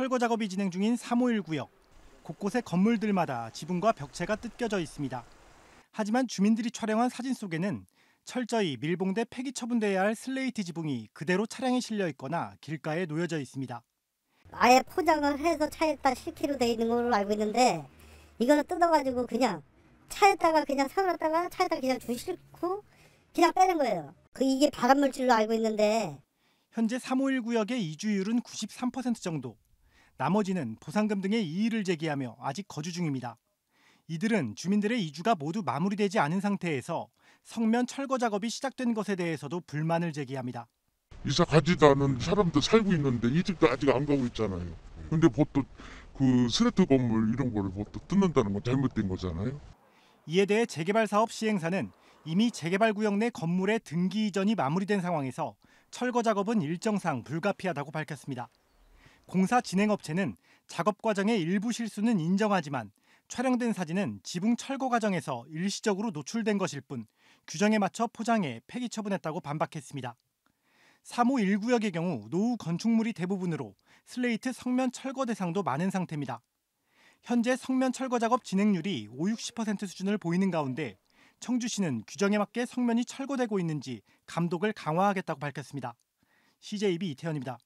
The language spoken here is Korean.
철거 작업이 진행 중인 351 구역. 곳곳의 건물들마다 지붕과 벽체가 뜯겨져 있습니다. 하지만 주민들이 촬영한 사진 속에는 철저히 밀봉돼 폐기 처분돼야 할 슬레이트 지붕이 그대로 차량에 실려 있거나 길가에 놓여져 있습니다. 아예 포장을 해서 차에다 실기로 돼 있는 걸로 알고 있는데 이거는 뜯어가지고 그냥 차에다가 그냥 사놨다가 차에다가 그냥 주싣고 그냥 빼는 거예요. 그 이게 바암물질로 알고 있는데 현재 351 구역의 이주율은 93% 정도. 나머지는 보상금 등의 이의를 제기하며 아직 거주 중입니다. 이들은 주민들의 이주가 모두 마무리되지 않은 상태에서 성면 철거 작업이 시작된 것에 대해서도 불만을 제기합니다. 이사 가지도 않은 사람들 살고 있는데 이집도 아직 안 가고 있잖아요. 근데 보통 그 스레트 건물 이런 거를 보통 뜯는다는 건 잘못된 거잖아요. 이에 대해 재개발 사업 시행사는 이미 재개발 구역 내 건물의 등기 이전이 마무리된 상황에서 철거 작업은 일정상 불가피하다고 밝혔습니다. 공사 진행업체는 작업 과정의 일부 실수는 인정하지만 촬영된 사진은 지붕 철거 과정에서 일시적으로 노출된 것일 뿐 규정에 맞춰 포장해 폐기 처분했다고 반박했습니다. 3호 1구역의 경우 노후 건축물이 대부분으로 슬레이트 성면 철거 대상도 많은 상태입니다. 현재 성면 철거 작업 진행률이 5, 60% 수준을 보이는 가운데 청주시는 규정에 맞게 성면이 철거되고 있는지 감독을 강화하겠다고 밝혔습니다. CJB 이태현입니다.